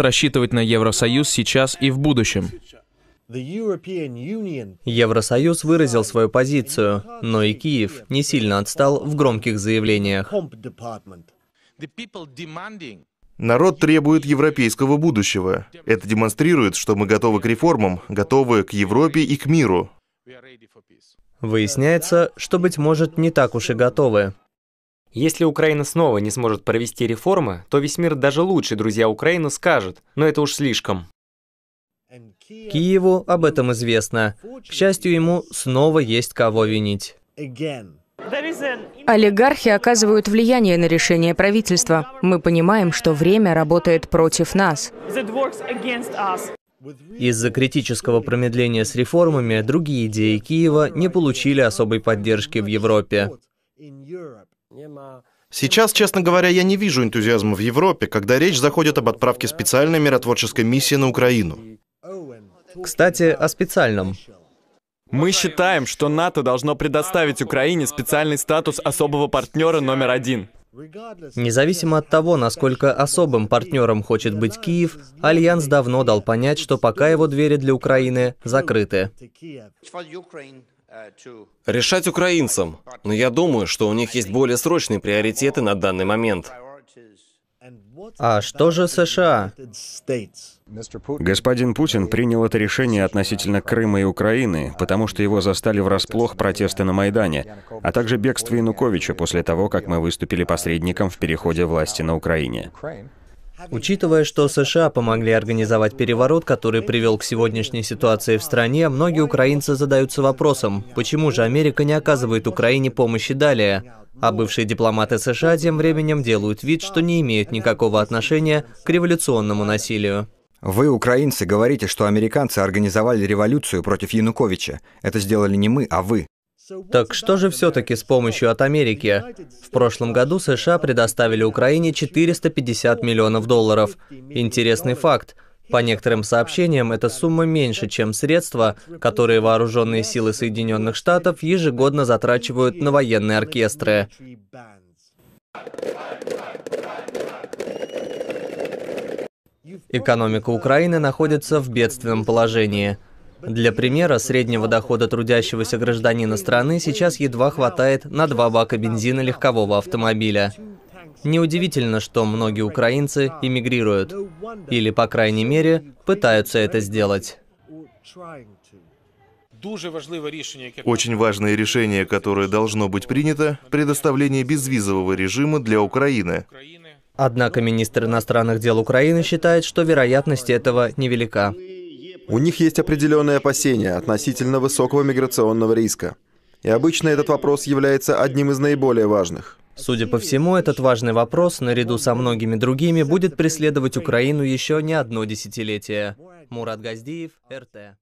рассчитывать на Евросоюз сейчас и в будущем. Евросоюз выразил свою позицию, но и Киев не сильно отстал в громких заявлениях. Народ требует европейского будущего. Это демонстрирует, что мы готовы к реформам, готовы к Европе и к миру. Выясняется, что, быть может, не так уж и готовы. Если Украина снова не сможет провести реформы, то весь мир даже лучше друзья Украины скажет, но это уж слишком. Киеву об этом известно. К счастью, ему снова есть кого винить. Олигархи оказывают влияние на решение правительства. Мы понимаем, что время работает против нас. Из-за критического промедления с реформами другие идеи Киева не получили особой поддержки в Европе. Сейчас, честно говоря, я не вижу энтузиазма в Европе, когда речь заходит об отправке специальной миротворческой миссии на Украину. Кстати, о специальном. Мы считаем, что НАТО должно предоставить Украине специальный статус особого партнера номер один. Независимо от того, насколько особым партнером хочет быть Киев, Альянс давно дал понять, что пока его двери для Украины закрыты. Решать украинцам, но я думаю, что у них есть более срочные приоритеты на данный момент. А что же США? Господин Путин принял это решение относительно Крыма и Украины, потому что его застали врасплох протесты на Майдане, а также бегство Януковича после того, как мы выступили посредником в переходе власти на Украине. Учитывая, что США помогли организовать переворот, который привел к сегодняшней ситуации в стране, многие украинцы задаются вопросом, почему же Америка не оказывает Украине помощи далее? А бывшие дипломаты США тем временем делают вид, что не имеют никакого отношения к революционному насилию. Вы, украинцы, говорите, что американцы организовали революцию против Януковича. Это сделали не мы, а вы. Так что же все-таки с помощью от Америки? В прошлом году США предоставили Украине 450 миллионов долларов. Интересный факт. По некоторым сообщениям, эта сумма меньше, чем средства, которые вооруженные силы Соединенных Штатов ежегодно затрачивают на военные оркестры. Экономика Украины находится в бедственном положении. Для примера, среднего дохода трудящегося гражданина страны сейчас едва хватает на два бака бензина легкового автомобиля. Неудивительно, что многие украинцы эмигрируют, или, по крайней мере, пытаются это сделать. Очень важное решение, которое должно быть принято, предоставление безвизового режима для Украины. Однако министр иностранных дел Украины считает, что вероятность этого невелика. У них есть определенные опасения относительно высокого миграционного риска. И обычно этот вопрос является одним из наиболее важных. Судя по всему, этот важный вопрос, наряду со многими другими, будет преследовать Украину еще не одно десятилетие. Мурат Газдиев, РТ.